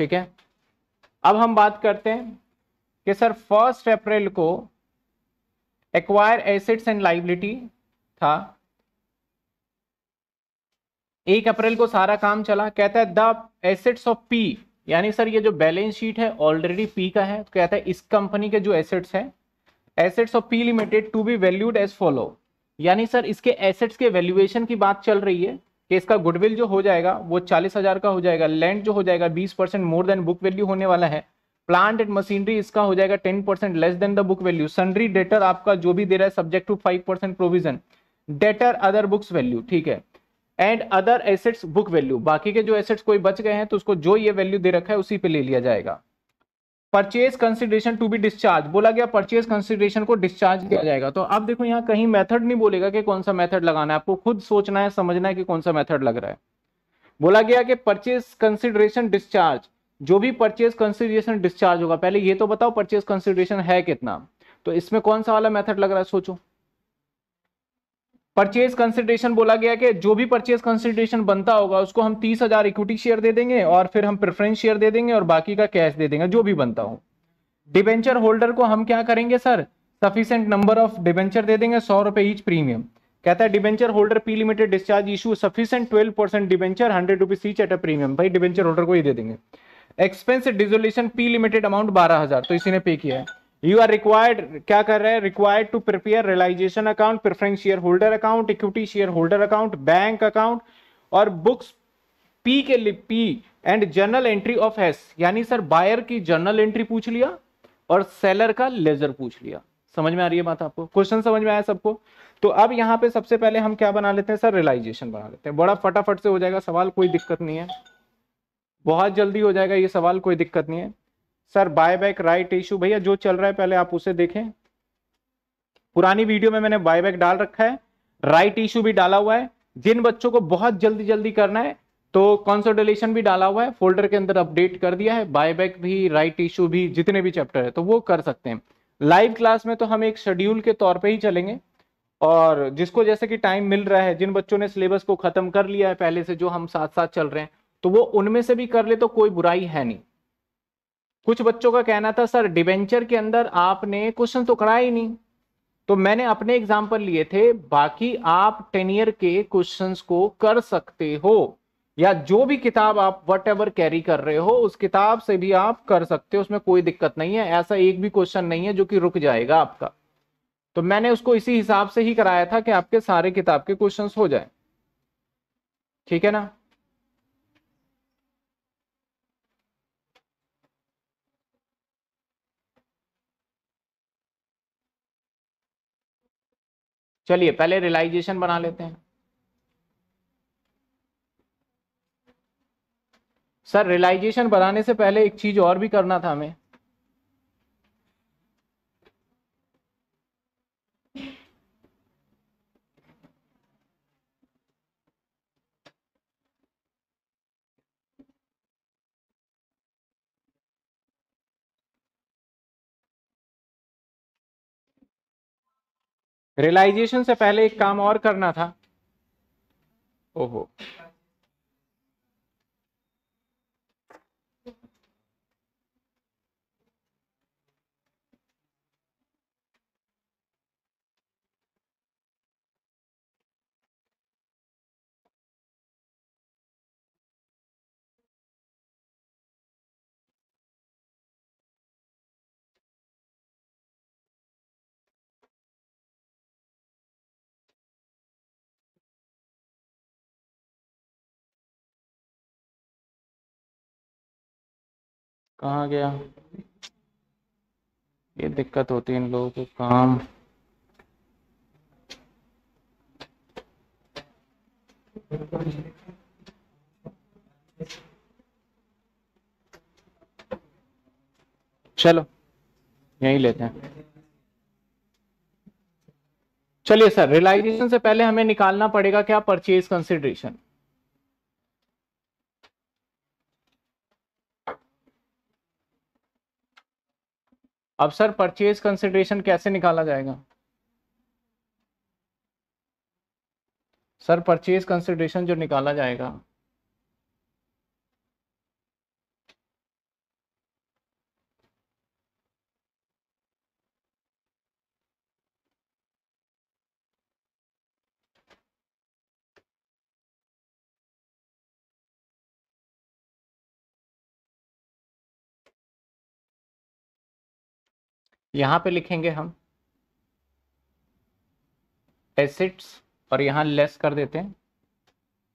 ठीक है अब हम बात करते हैं कि सर फर्स्ट अप्रैल को एक्वायर एसेट्स एंड लाइबिलिटी था एक अप्रैल को सारा काम चला कहता है द एसेट्स ऑफ पी यानी सर ये जो बैलेंस शीट है ऑलरेडी पी का है तो कहता है इस कंपनी के जो एसेट्स हैं assets of P limited to be valued as follow यानी सर इसके एसेट्स के वैल्यूएशन की बात चल रही है कि इसका गुडविल जो हो जाएगा वो चालीस हजार का हो जाएगा लैंड जो हो जाएगा बीस percent more than book value होने वाला है प्लांट एंड मशीनरी इसका हो जाएगा ten percent less than the book value sundry debtor आपका जो भी दे रहा है subject to five percent provision debtor other books value ठीक है and other assets book value बाकी के जो एसेट्स कोई बच गए हैं तो उसको जो ये वैल्यू दे रखा है उसी पे ले लिया जाएगा purchase consideration to be discharge बोला गया परचेज कंसिडरेशन को डिस्चार्ज किया जाएगा तो अब देखो यहाँ कहीं मेथड नहीं बोलेगा कि कौन सा मेथड लगाना है आपको खुद सोचना है समझना है कि कौन सा मेथड लग रहा है बोला गया कि परचेज कंसिडरेशन डिस्चार्ज जो भी परचेज कंसिडरेशन डिस्चार्ज होगा पहले ये तो बताओ परचेज कंसिडरेशन है कितना तो इसमें कौन सा वाला मेथड लग रहा है सोचो परचेज कंसिडरेशन बोला गया कि जो भी परचेज कंसिडरेशन बनता होगा उसको हम तीस हजार इक्विटी शेयर दे देंगे और फिर हम प्रेफरेंस शेयर दे देंगे और बाकी का कैश दे देंगे जो भी बनता हो डिबेंचर होल्डर को हम क्या करेंगे sir sufficient number of debenture दे देंगे सौ रुपए ईच प्रीमियम कहता है debenture holder P limited discharge issue sufficient twelve percent debenture hundred rupees each at a premium भाई डिबेंचर होल्डर को ही दे देंगे expense dissolution P limited amount बारह हजार तो इसी ने पे किया है यू आर रिक्वायर्ड क्या कर रहे हैं required to prepare realisation account preference share holder account equity share holder account bank account और बुक्स पी के लिए P and journal entry of S यानी सर बायर की जर्नल एंट्री पूछ लिया और सेलर का लेजर पूछ लिया समझ में आ रही है बात आपको क्वेश्चन समझ में आया सबको तो अब यहाँ पे सबसे पहले हम क्या बना लेते हैं सर रियलाइजेशन बना लेते हैं बड़ा फटाफट से हो जाएगा सवाल कोई दिक्कत नहीं है बहुत जल्दी हो जाएगा ये सवाल कोई दिक्कत नहीं है sir buy back right issue भैया जो चल रहा है पहले आप उसे देखें पुरानी वीडियो में मैंने बाय बैक डाल रखा है राइट इशू भी डाला हुआ है जिन बच्चों को बहुत जल्दी जल्दी करना है तो कॉन्सोडलेशन भी डाला हुआ है फोल्डर के अंदर अपडेट कर दिया है बाय बैक भी राइट इशू भी जितने भी चैप्टर है तो वो कर सकते हैं लाइव क्लास में तो हम एक शेड्यूल के तौर पर ही चलेंगे और जिसको जैसे कि टाइम मिल रहा है जिन बच्चों ने सिलेबस को खत्म कर लिया है पहले से जो हम साथ साथ चल रहे हैं तो वो उनमें से भी कर ले तो कोई बुराई है नहीं कुछ बच्चों का कहना था सर डिवेंचर के अंदर आपने क्वेश्चन तो कराया ही नहीं तो मैंने अपने एग्जाम्पल लिए थे बाकी आप टेन ईयर के क्वेश्चंस को कर सकते हो या जो भी किताब आप वट एवर कैरी कर रहे हो उस किताब से भी आप कर सकते हो उसमें कोई दिक्कत नहीं है ऐसा एक भी क्वेश्चन नहीं है जो कि रुक जाएगा आपका तो मैंने उसको इसी हिसाब से ही कराया था कि आपके सारे किताब के क्वेश्चंस हो जाए ठीक है ना चलिए पहले रियलाइजेशन बना लेते हैं सर रियलाइजेशन बनाने से पहले एक चीज और भी करना था हमें रियलाइजेशन से पहले एक काम और करना था ओहो कहाँ गया ये दिक्कत होती है इन लोगों को काम चलो यही लेते हैं चलिए सर रिलाइजेशन से पहले हमें निकालना पड़ेगा क्या परचेज कंसिडरेशन अब सर परचेज कंसिडरेशन कैसे निकाला जाएगा सर परचेज कंसिडरेशन जो निकाला जाएगा यहां पे लिखेंगे हम एसेट्स और यहां लेस कर देते हैं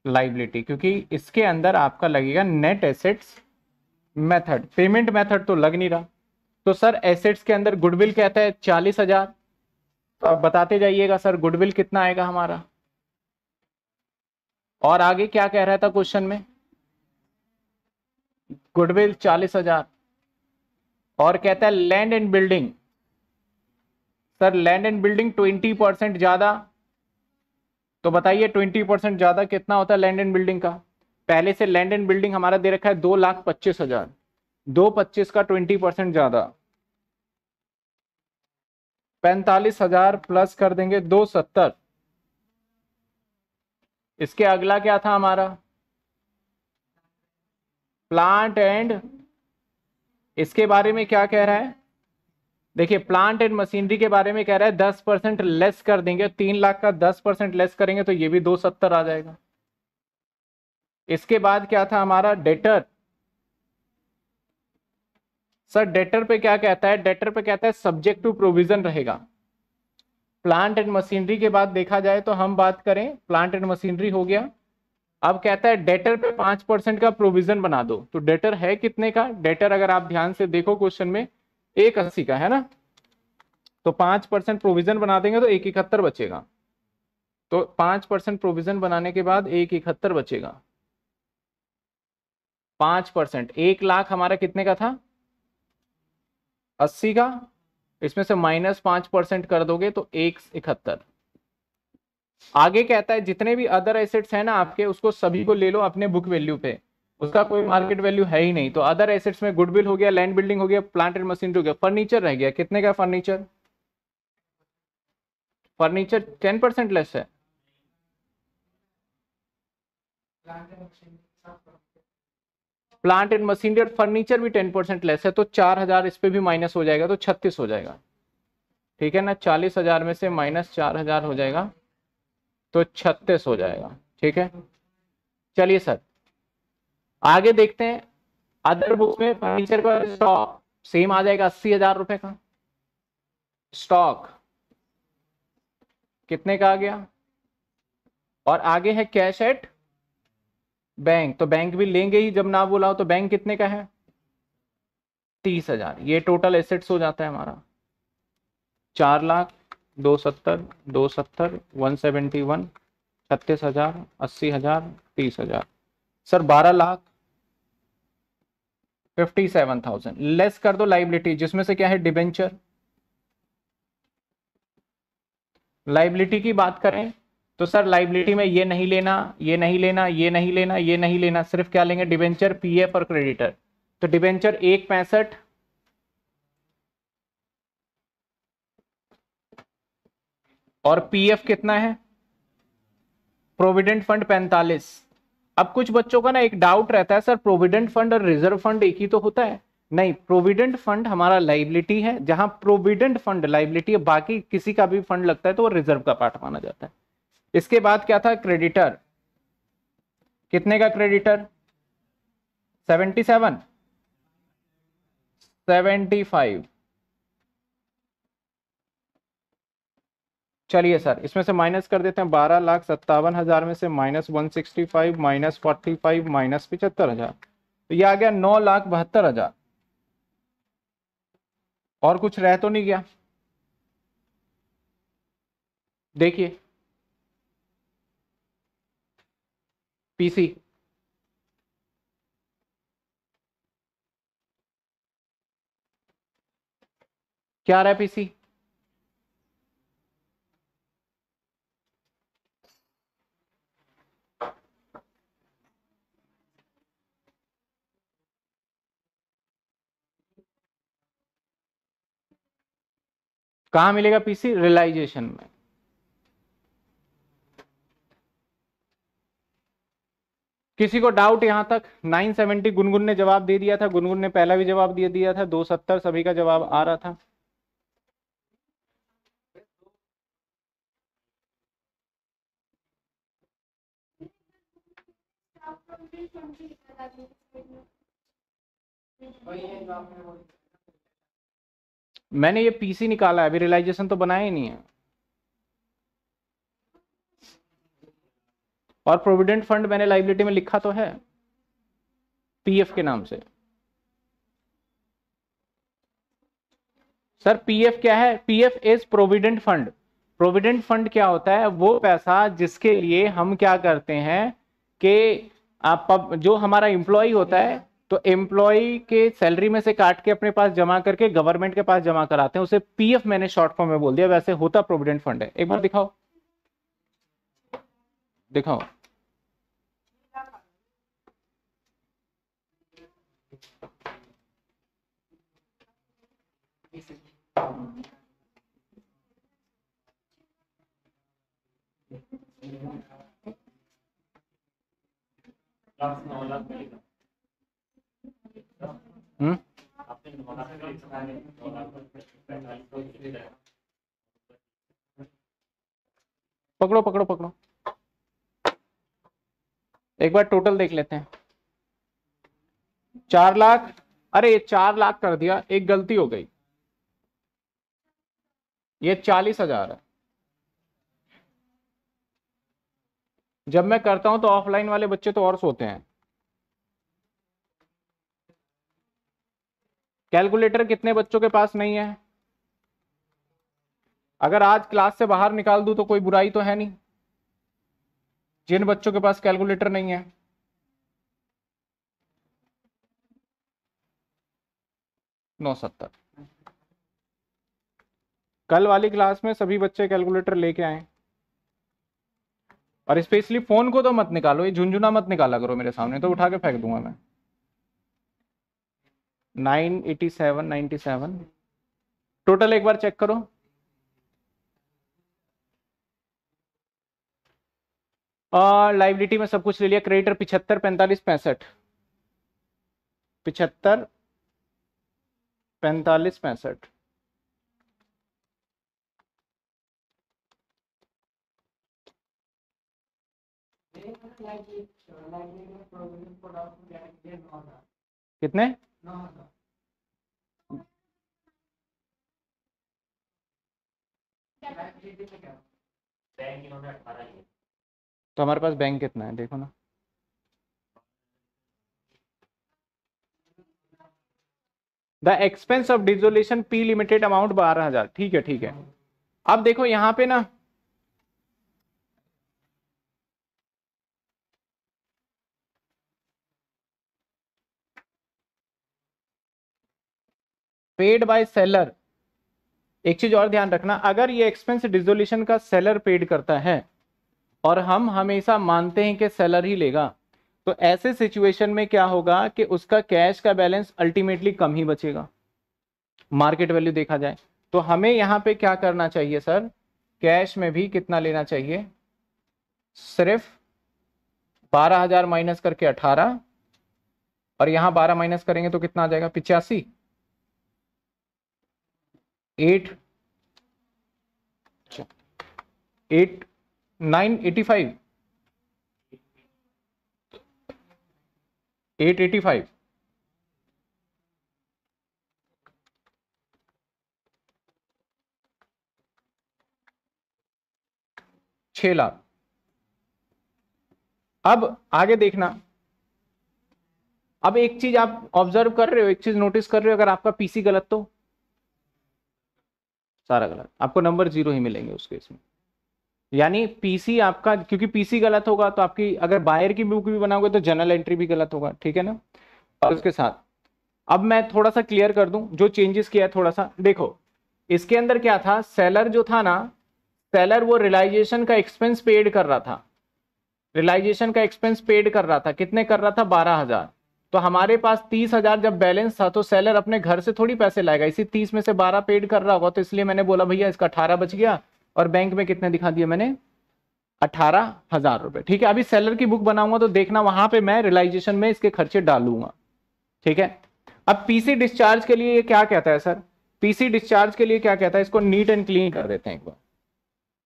लाइबिलिटी क्योंकि इसके अंदर आपका लगेगा net assets method payment method तो लग नहीं रहा तो सर एसेट्स के अंदर गुडविल कहता है चालीस हजार तो आप बताते जाइएगा सर गुडविल कितना आएगा हमारा और आगे क्या कह रहा था क्वेश्चन में गुडविल चालीस हजार और कहता है land and building sir land and building twenty percent ज़्यादा तो बताइए ट्वेंटी परसेंट ज़्यादा कितना होता है लैंड एंड बिल्डिंग का पहले से लैंड एंड बिल्डिंग हमारा दे रखा है दो लाख पच्चीस हजार दो पच्चीस का ट्वेंटी परसेंट ज़्यादा पैंतालीस हजार प्लस कर देंगे दो सत्तर इसके अगला क्या था हमारा प्लांट एंड इसके बारे में क्या कह रहा है देखिए प्लांट एंड मशीनरी के बारे में कह रहा है दस परसेंट लेस कर देंगे तीन लाख का दस परसेंट लेस करेंगे तो ये भी दो सत्तर आ जाएगा इसके बाद क्या था हमारा डेटर सर डेटर पे क्या कहता है डेटर पे कहता है सब्जेक्ट टू प्रोविजन रहेगा प्लांट एंड मशीनरी के बाद देखा जाए तो हम बात करें प्लांट एंड मशीनरी हो गया अब कहता है डेटर पे पांच परसेंट का प्रोविजन बना दो तो डेटर है कितने का डेटर अगर आप ध्यान से देखो क्वेश्चन में एक अस्सी का है ना तो पांच परसेंट प्रोविजन बना देंगे तो एक इकहत्तर बचेगा तो पांच परसेंट प्रोविजन बनाने के बाद एक इकहत्तर बचेगा पांच परसेंट एक लाख हमारा कितने का था अस्सी का इसमें से माइनस पांच परसेंट कर दोगे तो एक इकहत्तर आगे कहता है जितने भी अदर एसेट्स हैं ना आपके उसको सभी को ले लो अपने बुक वैल्यू पे उसका कोई मार्केट वैल्यू है ही नहीं तो अदर एसेट्स में गुडविल हो गया लैंड बिल्डिंग हो गया प्लांट एंड मशीन हो गया फर्नीचर रह गया कितने का furniture furniture ten percent less है प्लांट एंड मशीनरी और फर्नीचर भी टेन परसेंट लेस है तो चार हजार इस पर भी माइनस हो जाएगा तो छत्तीस हो जाएगा ठीक है ना चालीस हजार में से माइनस चार हजार हो जाएगा तो छत्तीस हो जाएगा ठीक है चलिए सर आगे देखते हैं अदर बुक में फर्नीचर का स्टॉक सेम आ जाएगा अस्सी हजार रुपए का स्टॉक कितने का आ गया और आगे है कैश एट बैंक तो बैंक भी लेंगे ही जब ना बोला हो तो बैंक कितने का है तीस हजार ये टोटल एसेट्स हो जाता है हमारा चार लाख दो सत्तर दो सत्तर वन सेवेंटी वन छत्तीस हजार अस्सी हजार तीस हजार सर बारह lakh fifty seven thousand less कर दो लाइबिलिटी जिसमें से क्या है डिबेंचर लाइबिलिटी की बात करें तो सर लाइबिलिटी में ये नहीं लेना ये नहीं लेना ये नहीं लेना ये नहीं लेना सिर्फ क्या लेंगे डिबेंचर पीएफ और क्रेडिटर तो डिबेंचर एक पैंसठ और पीएफ कितना है प्रोविडेंट फंड पैंतालीस अब कुछ बच्चों का ना एक डाउट रहता है सर प्रोविडेंट फंड और रिजर्व फंड एक ही तो होता है नहीं प्रोविडेंट फंड हमारा लाइबिलिटी है जहां प्रोविडेंट फंड लाइबिलिटी है बाकी किसी का भी फंड लगता है तो वो रिजर्व का पार्ट माना जाता है इसके बाद क्या था क्रेडिटर कितने का creditor seventy seven seventy five चलिए सर इसमें से माइनस कर देते हैं बारह लाख सत्तावन हज़ार में से minus one sixty five minus forty five minus पिचहत्तर हज़ार तो ये आ गया नौ लाख बहत्तर हज़ार और कुछ रह तो नहीं गया देखिए पीसी क्या रहा है पीसी कहा मिलेगा पीसी रियलाइजेशन में किसी को डाउट यहां तक 970 गुनगुन ने जवाब दे दिया था गुनगुन ने पहला भी जवाब दे दिया था 270 सभी का जवाब आ रहा था वही है मैंने ये पीसी निकाला है अभी रियलाइजेशन तो बनाया ही नहीं है और प्रोविडेंट फंड मैंने लाइबिलिटी में लिखा तो है पीएफ के नाम से सर पीएफ क्या है PF is provident fund provident fund क्या होता है वो पैसा जिसके लिए हम क्या करते हैं कि आप जो हमारा इंप्लॉय होता है तो एम्प्लॉई के सैलरी में से काट के अपने पास जमा करके गवर्नमेंट के पास जमा कराते हैं उसे पीएफ मैंने शॉर्ट फॉर्म में बोल दिया वैसे होता प्रोविडेंट फंड है एक बार दिखाओ दिखाओ लाख मिलेगा Hmm? पकड़ो पकड़ो पकड़ो एक बार टोटल देख लेते हैं चार लाख अरे ये चार लाख कर दिया एक गलती हो गई ये चालीस हजार है जब मैं करता हूं तो ऑफलाइन वाले बच्चे तो और सोते हैं कैलकुलेटर कितने बच्चों के पास नहीं है अगर आज क्लास से बाहर निकाल दूं तो कोई बुराई तो है नहीं जिन बच्चों के पास कैलकुलेटर नहीं है नौ सत्तर कल वाली क्लास में सभी बच्चे कैलकुलेटर लेके आए और स्पेशली फोन को तो मत निकालो ये झुंझुना मत निकाला करो मेरे सामने तो उठा के फेंक दूंगा मैं 987 एटी सेवन सेवन टोटल एक बार चेक करो लाइबिलिटी में सब कुछ ले लिया क्रेडिटर पिछहत्तर पैंतालीस पैंसठ पिछहत्तर पैंतालीस पैंसठ कितने तो हमारे पास बैंक कितना है देखो ना the expense of dissolution P limited amount बारह हजार ठीक है ठीक है अब देखो यहाँ पे ना पेड बाय सेलर एक चीज और ध्यान रखना अगर ये एक्सपेंस डिजोल्यूशन का सेलर पेड करता है और हम हमेशा मानते हैं कि सेलर ही लेगा तो ऐसे सिचुएशन में क्या होगा कि उसका कैश का बैलेंस अल्टीमेटली कम ही बचेगा मार्केट वैल्यू देखा जाए तो हमें यहां पे क्या करना चाहिए सर कैश में भी कितना लेना चाहिए सिर्फ बारह हजार माइनस करके अठारह और यहां बारह माइनस करेंगे तो कितना आ जाएगा पिचासी एट अच्छा, eight nine eighty five eight eighty five छ लाख अब आगे देखना अब एक चीज आप ऑब्जर्व कर रहे हो एक चीज नोटिस कर रहे हो अगर आपका पीसी गलत तो सारा गलत आपको नंबर जीरो ही मिलेंगे उस केस में यानी पीसी आपका क्योंकि पीसी गलत होगा तो आपकी अगर बायर की बुक भी बनाओगे तो जनरल एंट्री भी गलत होगा ठीक है ना और उसके साथ अब मैं थोड़ा सा क्लियर कर दूं जो चेंजेस किया है थोड़ा सा देखो इसके अंदर क्या था सेलर जो था ना सेलर वो रिलाइजेशन का एक्सपेंस पेड कर रहा था रिलाइजेशन का एक्सपेंस पेड कर रहा था कितने कर रहा था बारह हजार तो हमारे पास तीस हजार जब बैलेंस था तो सेलर अपने घर से थोड़ी पैसे लाएगा इसी तीस में से बारह पेड कर रहा होगा तो इसलिए मैंने बोला भैया इसका अठारह बच गया और बैंक में कितने दिखा दिया मैंने अठारह हजार रुपए ठीक है अभी सेलर की बुक बनाऊंगा तो देखना वहां पे मैं रियलाइजेशन में इसके खर्चे डालूंगा ठीक है अब पीसी डिस्चार्ज के लिए ये क्या कहता है सर पीसी डिस्चार्ज के लिए क्या कहता है इसको नीट एंड क्लीन कर देते हैं एक बार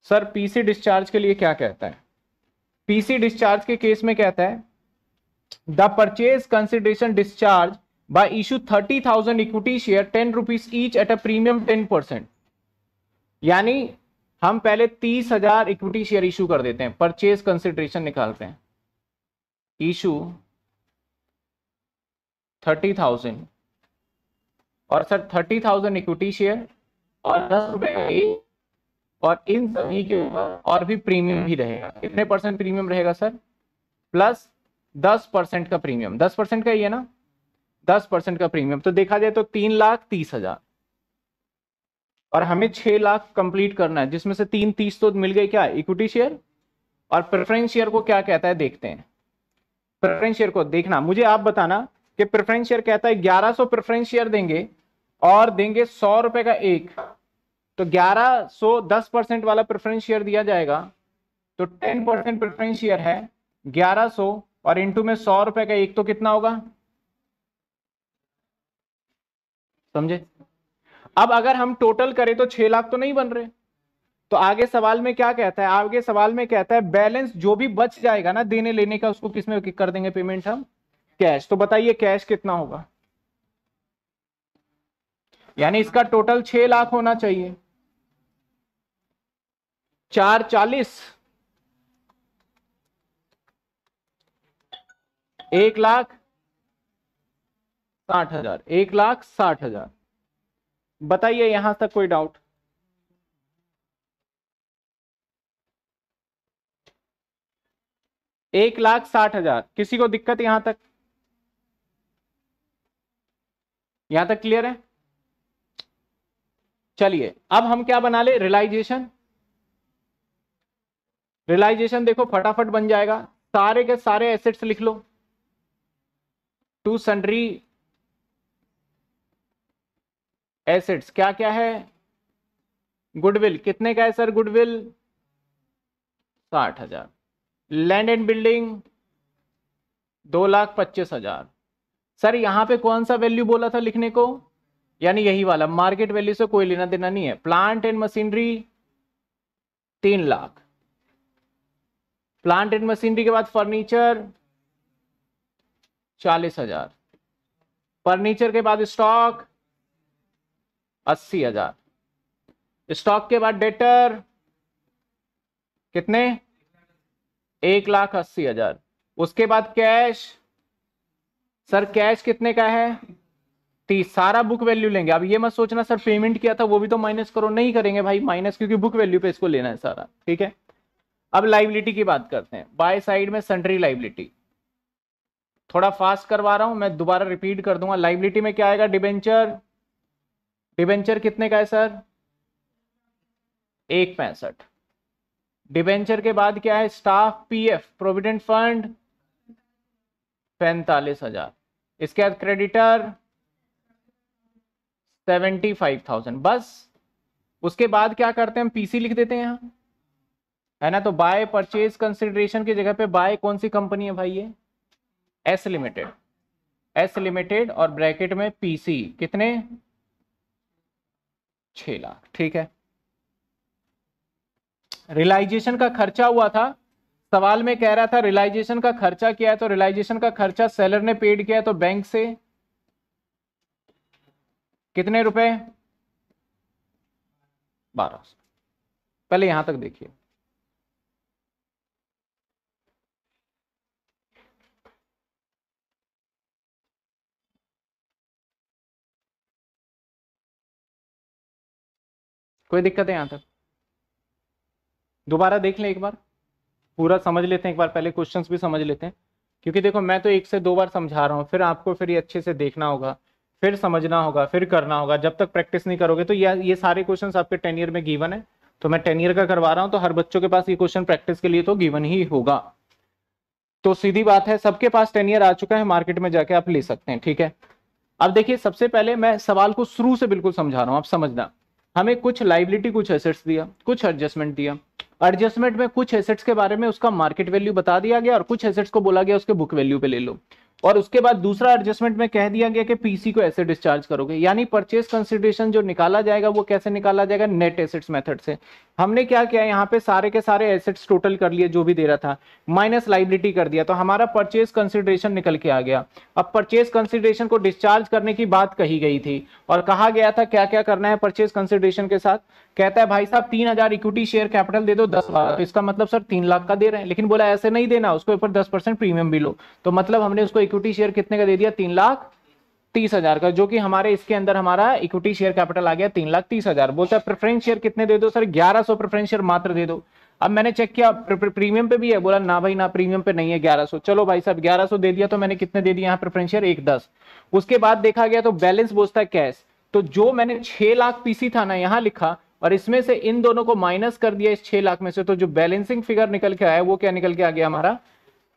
सर पीसी डिस्चार्ज के लिए क्या कहता है पीसी डिस्चार्ज के केस में कहता है consideration discharge consideration issue thirty thousand equity share ten rupees each at a premium ten percent यानी हम पहले तीस हजार इक्विटी शेयर इशू कर देते हैं परचेज कंसिडरेशन निकालते हैं इशू थर्टी थाउजेंड और sir thirty thousand equity share और दस रुपए और इन सभी के ऊपर और भी प्रीमियम भी रहेगा कितने परसेंट प्रीमियम रहेगा सर प्लस दस परसेंट का प्रीमियम दस परसेंट का ही है ना दस परसेंट का प्रीमियम तो देखा जाए तो तीन लाख तीस हजार और हमें छह लाख कंप्लीट करना है जिसमें से तीन तीस तो मिल गए क्या इक्विटी शेयर और प्रेफरेंस शेयर को क्या कहता है देखते हैं प्रेफरेंस शेयर को देखना मुझे आप बताना कि प्रेफरेंस शेयर कहता है ग्यारह सौ प्रेफरेंस शेयर देंगे और देंगे सौ रुपए का एक तो ग्यारह सौ दस परसेंट वाला प्रेफरेंस शेयर दिया जाएगा तो टेन परसेंट प्रेफरेंस शेयर है ग्यारह सौ और इंटू में सौ रुपए का एक तो कितना होगा समझे अब अगर हम टोटल करें तो छह लाख तो नहीं बन रहे तो आगे सवाल में क्या कहता है आगे सवाल में कहता है बैलेंस जो भी बच जाएगा ना देने लेने का उसको किसमें कर देंगे पेमेंट हम कैश तो बताइए कैश कितना होगा यानी इसका टोटल छह लाख होना चाहिए चार चालीस एक लाख साठ हजार एक लाख साठ हजार बताइए यहां तक कोई डाउट एक लाख साठ हजार किसी को दिक्कत यहां तक यहां तक क्लियर है चलिए अब हम क्या बना ले रिलाइजेशन रिलाइजेशन देखो फटाफट बन जाएगा सारे के सारे एसेट्स लिख लो टू सन्ड्री एसेट्स क्या क्या है गुडविल कितने का है सर गुडविल साठ हजार लैंड एंड बिल्डिंग दो लाख पच्चीस हजार सर यहां पे कौन सा वैल्यू बोला था लिखने को यानी यही वाला मार्केट वैल्यू से कोई लेना देना नहीं है प्लांट एंड मशीनरी तीन लाख प्लांट एंड मशीनरी के बाद फर्नीचर चालीस हजार फर्नीचर के बाद स्टॉक अस्सी हजार स्टॉक के बाद डेटर कितने एक लाख अस्सी हजार उसके बाद कैश सर कैश कितने का है तीस सारा बुक वैल्यू लेंगे अब ये मत सोचना सर पेमेंट किया था वो भी तो माइनस करो नहीं करेंगे भाई माइनस क्योंकि बुक वैल्यू पे इसको लेना है सारा ठीक है अब लाइबिलिटी की बात करते हैं बाय साइड में सेंट्री लाइबिलिटी थोड़ा फास्ट करवा रहा हूं मैं दोबारा रिपीट कर दूंगा लाइबिलिटी में क्या आएगा डिबेंचर डिबेंचर कितने का है सर एक पैंसठ डिबेंचर के बाद क्या है स्टाफ पीएफ प्रोविडेंट फंड पैंतालीस हजार इसके बाद क्रेडिटर सेवेंटी फाइव थाउजेंड बस उसके बाद क्या करते हैं हम पीसी लिख देते हैं यहां है ना तो बाय परचेज कंसिडरेशन की जगह पे बाय कौन सी कंपनी है भाई ये एस लिमिटेड एस लिमिटेड और ब्रैकेट में पीसी कितने छ लाख ठीक है रिलाइजेशन का खर्चा हुआ था सवाल में कह रहा था रिलाइजेशन का खर्चा क्या है तो रिलाइजेशन का खर्चा सेलर ने पेड किया तो बैंक से कितने रुपए बारह पहले यहां तक देखिए कोई दिक्कत है यहाँ तक दोबारा देख लें एक बार पूरा समझ लेते हैं एक बार पहले क्वेश्चंस भी समझ लेते हैं क्योंकि देखो मैं तो एक से दो बार समझा रहा हूँ फिर आपको फिर ये अच्छे से देखना होगा फिर समझना होगा फिर करना होगा जब तक प्रैक्टिस नहीं करोगे तो ये ये सारे क्वेश्चन आपके टेन ईयर में गीवन है तो मैं टेन ईयर का करवा रहा हूँ तो हर बच्चों के पास ये क्वेश्चन प्रैक्टिस के लिए तो गीवन ही होगा तो सीधी बात है सबके पास टेन ईयर आ चुका है मार्केट में जाके आप ले सकते हैं ठीक है अब देखिए सबसे पहले मैं सवाल को शुरू से बिल्कुल समझा रहा हूँ आप समझना हमें कुछ लाइबिलिटी कुछ एसेट्स दिया कुछ एडजस्टमेंट दिया एडजस्टमेंट में कुछ एसेट्स के बारे में उसका मार्केट वैल्यू बता दिया गया और कुछ एसेट्स को बोला गया उसके बुक वैल्यू पे ले लो और उसके बाद दूसरा एडजस्टमेंट में कह दिया गया कि पीसी को ऐसे डिस्चार्ज करोगे यानी परचेस कंसिडरेशन जो निकाला जाएगा वो कैसे निकाला जाएगा नेट एसेट्स मेथड से हमने क्या किया यहाँ पे सारे के सारे एसेट्स टोटल कर लिए जो भी दे रहा था माइनस लाइबिलिटी कर दिया तो हमारा परचेज कंसिडरेशन निकल के आ गया अब परचेज कंसिडरेशन को डिस्चार्ज करने की बात कही गई थी और कहा गया था क्या क्या करना है परचेज कंसिडरेशन के साथ कहता है भाई साहब तीन हजार इक्विटी शेयर कैपिटल दे दो दस लाख तो इसका मतलब सर तीन लाख का दे रहे हैं लेकिन बोला ऐसे नहीं देना उसके ऊपर दस परसेंट प्रीमियम भी लो तो मतलब हमने उसको इक्विटी शेयर कितने का दे दिया तीन लाख तीस हजार का जो कि हमारे इसके अंदर हमारा इक्विटी शेयर कैपिटल आ गया तीन लाख तीस हजार बोलता है प्रेफरेंस शेयर कितने दे दो सर ग्यारह सौ प्रेफरेंस शेयर मात्र दे दो अब मैंने चेक किया प्रीमियम पे भी है बोला ना भाई ना प्रीमियम पे नहीं है 1100 चलो भाई साहब 1100 दे दिया तो मैंने कितने दे दिया यहाँ प्रेफरेंस शेयर एक दस उसके बाद देखा गया तो बैलेंस बोलता है कैश तो जो मैंने छह लाख पीसी था ना यहाँ लिखा और इसमें से इन दोनों को माइनस कर दिया इस छह लाख में से तो जो बैलेंसिंग फिगर निकल के आया वो क्या निकल के आ गया हमारा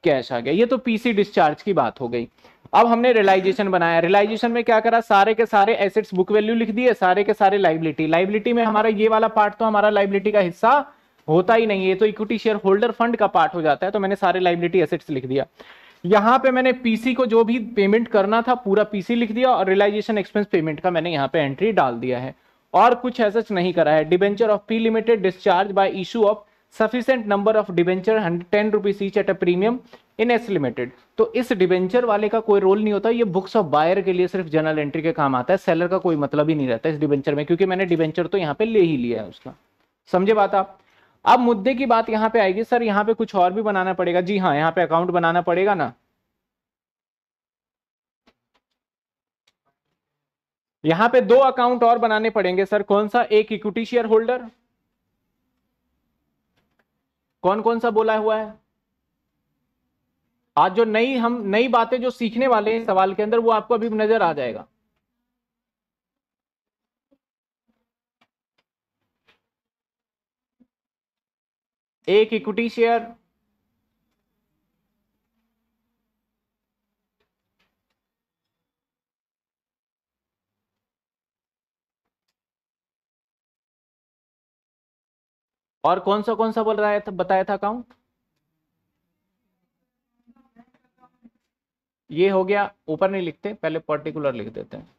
कैश आ गया ये तो पीसी डिस्चार्ज की बात हो गई अब हमने रियलाइजेशन बनाया रियलाइजेशन में क्या करा सारे के सारे एसेट्स बुक वैल्यू लिख दिए सारे के सारे लाइबिलिटी लाइबिलिटी में हमारा ये वाला पार्ट तो हमारा लाइबिलिटी का हिस्सा होता ही नहीं है तो इक्विटी शेयर होल्डर फंड का पार्ट हो जाता है तो मैंने सारे लाइबिलिटी एसेट्स लिख दिया यहाँ पे मैंने पीसी को जो भी पेमेंट करना था पूरा पीसी लिख दिया और रियलाइजेशन एक्सपेंस पेमेंट का मैंने यहाँ पे एंट्री डाल दिया है और कुछ ऐसा नहीं करा है debenture of P limited discharge by issue of sufficient number of debenture hundred ten rupees each at a premium in S limited तो इस डिबेंचर वाले का कोई रोल नहीं होता ये बुक्स ऑफ बायर के लिए सिर्फ जनरल एंट्री के काम आता है सेलर का कोई मतलब ही नहीं रहता इस डिबेंचर में क्योंकि मैंने डिबेंचर तो यहाँ पे ले ही लिया है उसका समझे बात आप अब मुद्दे की बात यहाँ पे आएगी सर यहाँ पे कुछ और भी बनाना पड़ेगा जी हाँ यहाँ पे अकाउंट बनाना पड़ेगा ना यहाँ पे दो अकाउंट और बनाने पड़ेंगे सर कौन सा एक इक्विटी शेयर होल्डर कौन कौन सा बोला हुआ है आज जो नई हम नई बातें जो सीखने वाले हैं सवाल के अंदर वो आपको अभी नजर आ जाएगा एक इक्विटी शेयर और कौन सा कौन सा बोल रहा है था बताया था अकाउंट ये हो गया ऊपर नहीं लिखते पहले पर्टिकुलर लिख देते हैं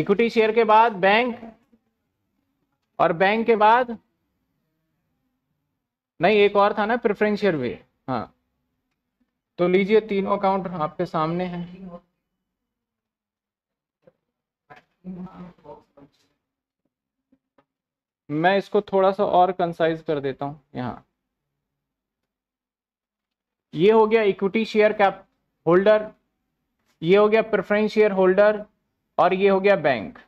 इक्विटी शेयर के बाद बैंक और बैंक के बाद नहीं एक और था ना प्रिफरेंस शेयर भी हाँ तो लीजिए तीनों अकाउंट आपके सामने हैं मैं इसको थोड़ा सा और कंसाइज कर देता हूं यहाँ ये हो गया इक्विटी शेयर कैप होल्डर ये हो गया प्रेफरेंस शेयर होल्डर और ये हो गया बैंक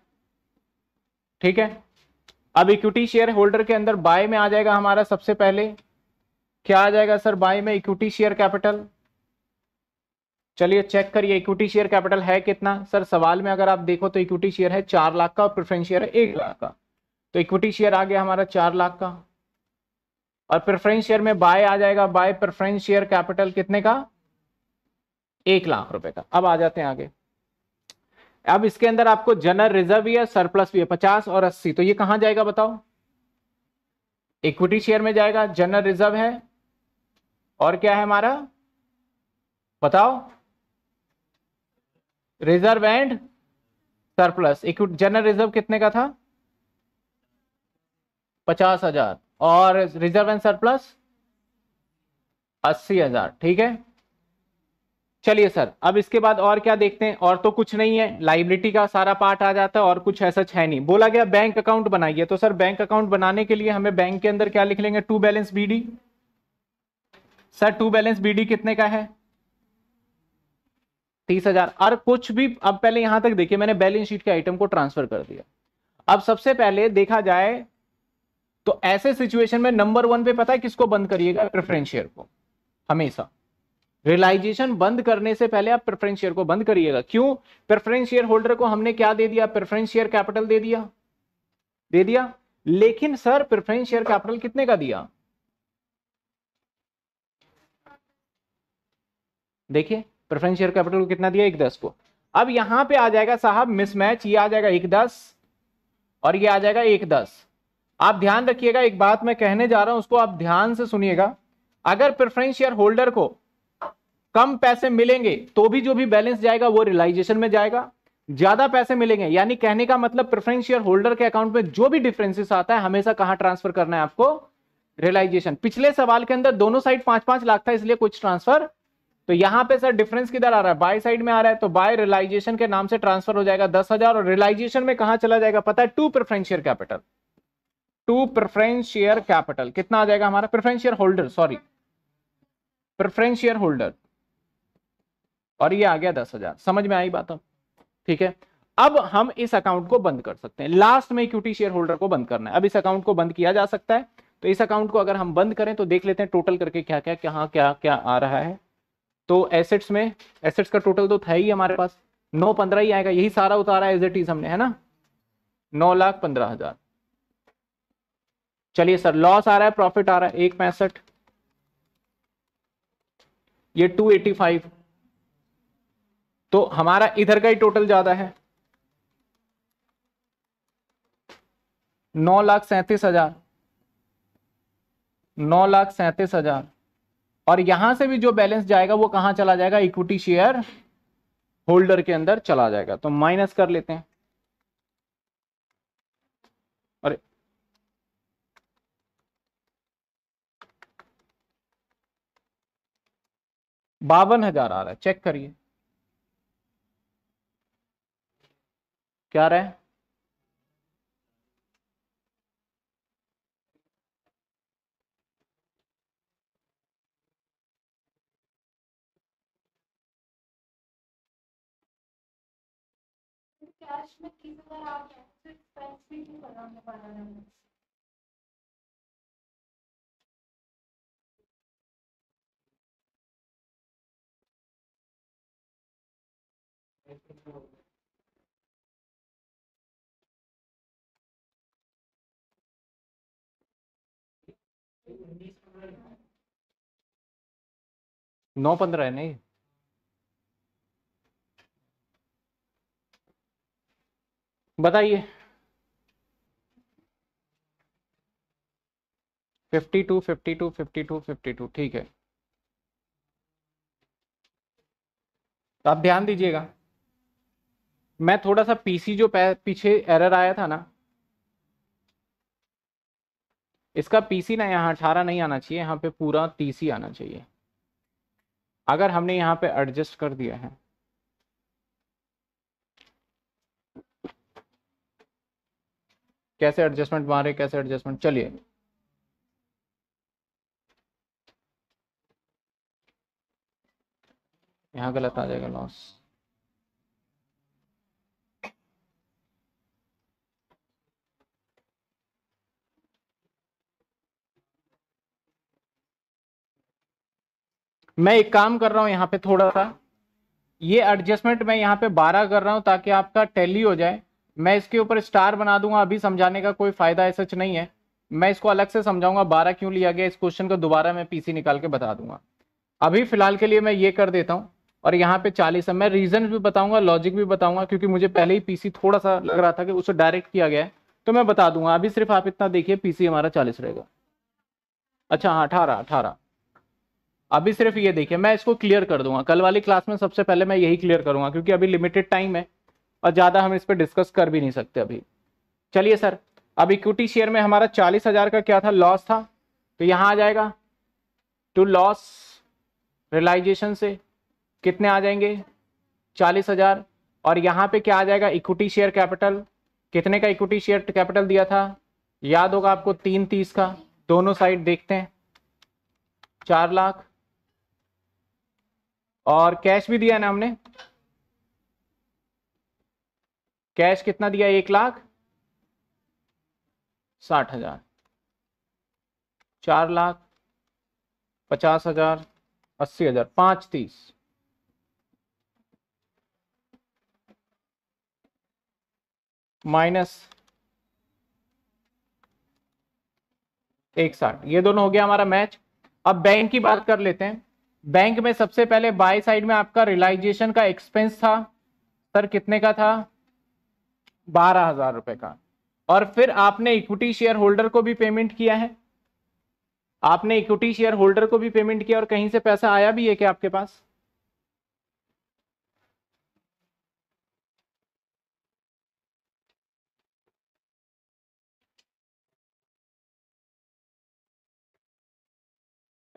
ठीक है अब इक्विटी शेयर होल्डर के अंदर बाय में आ जाएगा हमारा सबसे पहले क्या आ जाएगा सर बाय में इक्विटी शेयर कैपिटल चलिए चेक करिए इक्विटी शेयर कैपिटल है कितना सर सवाल में अगर आप देखो तो इक्विटी शेयर है चार लाख का और प्रेफरेंस शेयर है एक लाख का तो इक्विटी शेयर आ गया हमारा चार लाख का और प्रेफरेंस शेयर में बाय आ जाएगा बाय प्रेफरेंस शेयर कैपिटल कितने का एक लाख रुपए का अब आ जाते हैं आगे अब इसके अंदर आपको जनरल रिजर्व भी है सरप्लस भी है पचास और अस्सी तो ये कहां जाएगा बताओ इक्विटी शेयर में जाएगा जनरल रिजर्व है और क्या है हमारा बताओ reserve and surplus equity general reserve कितने का था पचास हजार और रिजर्व एंड सरप्लस अस्सी हजार ठीक है चलिए सर अब इसके बाद और क्या देखते हैं और तो कुछ नहीं है लाइब्रिटी का सारा पार्ट आ जाता है और कुछ ऐसा है नहीं बोला गया बैंक अकाउंट बनाइए तो सर बैंक अकाउंट बनाने के लिए हमें बैंक के अंदर क्या लिख लेंगे to balance BD sir to balance BD कितने का है तीस हजार और कुछ भी अब पहले यहां तक देखिए मैंने बैलेंस शीट के आइटम को ट्रांसफर कर दिया अब सबसे पहले देखा जाए तो ऐसे सिचुएशन में नंबर वन पे पता है किसको बंद करिएगा प्रेफरेंस शेयर को हमेशा रियलाइजेशन बंद करने से पहले आप प्रेफरेंस शेयर को बंद करिएगा क्यों प्रेफरेंस शेयर होल्डर को हमने क्या दे दिया प्रेफरेंस शेयर कैपिटल दे दिया दे दिया लेकिन सर प्रेफरेंस शेयर कैपिटल कितने का दिया देखिए प्रेफरेंस शेयर कैपिटल को कितना दिया एक दस को अब यहां पे आ जाएगा साहब मिसमैच ये आ जाएगा एक दस और ये आ जाएगा एक दस आप ध्यान रखिएगा एक बात मैं कहने जा रहा हूं उसको आप ध्यान से सुनिएगा अगर प्रेफरेंस शेयर होल्डर को कम पैसे मिलेंगे तो भी जो भी बैलेंस जाएगा वो रिलाइजेशन में जाएगा ज्यादा पैसे मिलेंगे यानी कहने का मतलब प्रेफरेंस शेयर होल्डर के अकाउंट में जो भी डिफरेंसेस आता है हमेशा कहां ट्रांसफर करना है आपको रियलाइजेशन पिछले सवाल के अंदर दोनों साइड पांच पांच लाख था इसलिए कुछ ट्रांसफर तो यहां पे सर डिफरेंस किधर आ रहा है बाय साइड में आ रहा है तो बाय रियलाइजेशन के नाम से ट्रांसफर हो जाएगा दस हजार और रियलाइजेशन में कहा चला जाएगा पता है to preference share capital to preference share capital कितना आ जाएगा हमारा preference share holder sorry preference share holder और ये आ गया दस हजार समझ में आई बात अब ठीक है अब हम इस अकाउंट को बंद कर सकते हैं लास्ट में इक्विटी शेयर होल्डर को बंद करना है अब इस अकाउंट को बंद किया जा सकता है तो इस अकाउंट को अगर हम बंद करें तो देख लेते हैं टोटल करके क्या क्या क्या हाँ, क्या क्या आ रहा है तो एसेट्स में एसेट्स का टोटल तो था ही हमारे पास नौ पंद्रह ही आएगा यही सारा उतारा एज इट इज हमने है ना नौ लाख पंद्रह हजार चलिए सर लॉस आ रहा है प्रॉफिट आ रहा है एक पैंसठ ये 285 तो हमारा इधर का ही टोटल ज्यादा है नौ लाख सैंतीस हजार नौ लाख सैंतीस हजार और यहां से भी जो बैलेंस जाएगा वो कहां चला जाएगा इक्विटी शेयर होल्डर के अंदर चला जाएगा तो माइनस कर लेते हैं बावन हजार आ रहा है चेक करिए क्या रहा है कैश में हजार आ गया फिर तो एक्सपेंस भी नहीं बनाने वाला है नौ पंद्रह है नहीं बताइए fifty two fifty two fifty two fifty two ठीक है तो आप ध्यान दीजिएगा मैं थोड़ा सा पीसी जो पीछे एरर आया था ना इसका पीसी ना यहाँ अठारह नहीं आना चाहिए यहाँ पे पूरा तीस ही आना चाहिए अगर हमने यहाँ पे एडजस्ट कर दिया है कैसे एडजस्टमेंट मारे कैसे एडजस्टमेंट चलिए यहाँ गलत आ जाएगा लॉस मैं एक काम कर रहा हूँ यहाँ पे थोड़ा सा ये एडजस्टमेंट मैं यहाँ पे बारह कर रहा हूँ ताकि आपका टैली हो जाए मैं इसके ऊपर स्टार बना दूंगा अभी समझाने का कोई फायदा सच नहीं है मैं इसको अलग से समझाऊंगा बारह क्यों लिया गया इस क्वेश्चन को दोबारा मैं पीसी निकाल के बता दूंगा अभी फिलहाल के लिए मैं ये कर देता हूँ और यहाँ पे चालीस है मैं रीजन भी बताऊंगा लॉजिक भी बताऊंगा क्योंकि मुझे पहले ही पीसी थोड़ा सा लग रहा था कि उसे डायरेक्ट किया गया है तो मैं बता दूंगा अभी सिर्फ आप इतना देखिए पीसी हमारा चालीस रहेगा अच्छा हाँ अठारह अठारह अभी सिर्फ ये देखिए मैं इसको क्लियर कर दूंगा कल वाली क्लास में सबसे पहले मैं यही क्लियर करूंगा क्योंकि अभी लिमिटेड टाइम है और ज़्यादा हम इस पर डिस्कस कर भी नहीं सकते अभी चलिए सर अब इक्विटी शेयर में हमारा चालीस हज़ार का क्या था लॉस था तो यहाँ आ जाएगा टू लॉस रियलाइजेशन से कितने आ जाएंगे चालीस हज़ार और यहाँ पे क्या आ जाएगा इक्विटी शेयर कैपिटल कितने का इक्विटी शेयर कैपिटल दिया था याद होगा आपको तीन तीस का दोनों साइड देखते हैं चार लाख और कैश भी दिया ना हमने कैश कितना दिया एक लाख साठ हजार चार लाख पचास हजार अस्सी हजार पांच तीस माइनस एक साठ ये दोनों हो गया हमारा मैच अब बैंक की बात कर लेते हैं बैंक में सबसे पहले बाय साइड में आपका रिलाइजेशन का एक्सपेंस था सर कितने का था बारह हजार रुपए का और फिर आपने इक्विटी शेयर होल्डर को भी पेमेंट किया है आपने इक्विटी शेयर होल्डर को भी पेमेंट किया और कहीं से पैसा आया भी है क्या आपके पास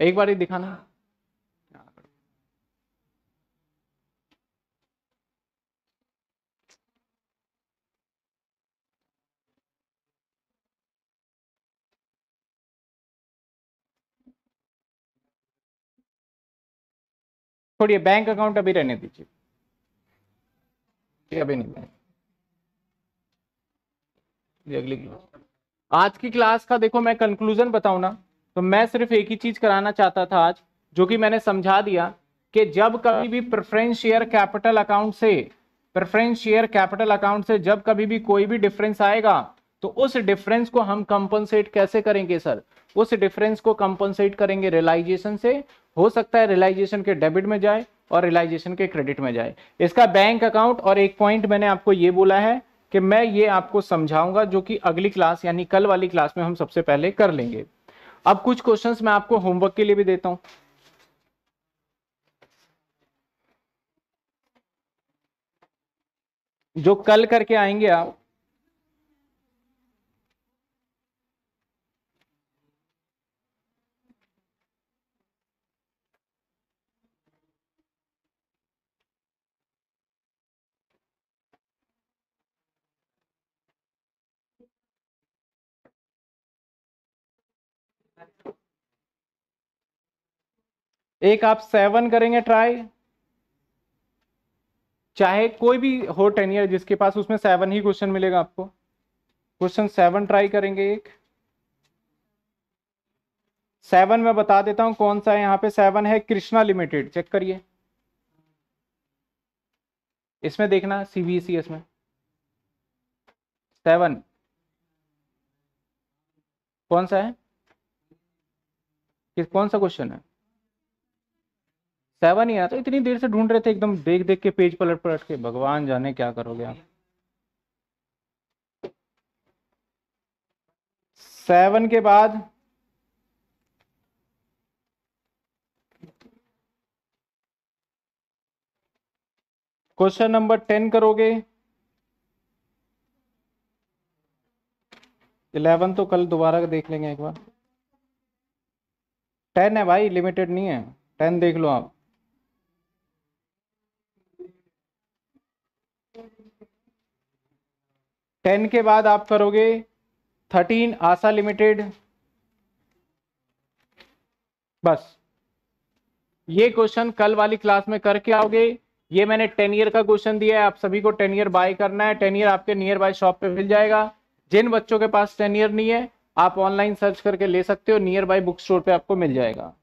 एक बार ही दिखाना छोड़िए बैंक अकाउंट अभी रहने दीजिए अभी नहीं अगली क्लास आज की क्लास का देखो मैं कंक्लूजन बताऊ ना तो मैं सिर्फ एक ही चीज कराना चाहता था आज जो कि मैंने समझा दिया कि जब कभी भी प्रेफरेंस शेयर कैपिटल अकाउंट से प्रेफरेंस शेयर कैपिटल अकाउंट से जब कभी भी कोई भी डिफरेंस आएगा तो उस डिफरेंस को हम कंपनसेट कैसे करेंगे सर उस डिफरेंस को कंपनसेट करेंगे रियलाइजेशन से हो सकता है रिलाइजेशन के डेबिट में जाए और रिलाइजेशन के क्रेडिट में जाए इसका बैंक अकाउंट और एक पॉइंट मैंने आपको ये बोला है कि मैं ये आपको समझाऊंगा जो कि अगली क्लास यानी कल वाली क्लास में हम सबसे पहले कर लेंगे अब कुछ क्वेश्चन मैं आपको होमवर्क के लिए भी देता हूं जो कल करके आएंगे आप एक आप सेवन करेंगे ट्राई चाहे कोई भी हो टेन ईयर जिसके पास उसमें सेवन ही क्वेश्चन मिलेगा आपको क्वेश्चन सेवन ट्राई करेंगे एक सेवन में बता देता हूं कौन सा है यहां पे सेवन है कृष्णा लिमिटेड चेक करिए इसमें देखना सीबीएसई में सेवन कौन सा है कौन सा क्वेश्चन है सेवन ही आया था इतनी देर से ढूंढ रहे थे एकदम देख देख के पेज पलट पलट के भगवान जाने क्या करोगे आप सेवन के बाद क्वेश्चन नंबर टेन करोगे इलेवन तो कल दोबारा देख लेंगे एक बार टेन है भाई लिमिटेड नहीं है टेन देख लो आप टेन के बाद आप करोगे थर्टीन आशा लिमिटेड बस ये क्वेश्चन कल वाली क्लास में करके आओगे ये मैंने टेन ईयर का क्वेश्चन दिया है आप सभी को टेन ईयर बाय करना है टेन ईयर आपके नियर बाय शॉप पे मिल जाएगा जिन बच्चों के पास टेन ईयर नहीं है आप ऑनलाइन सर्च करके ले सकते हो नियर बाय बुक स्टोर पे आपको मिल जाएगा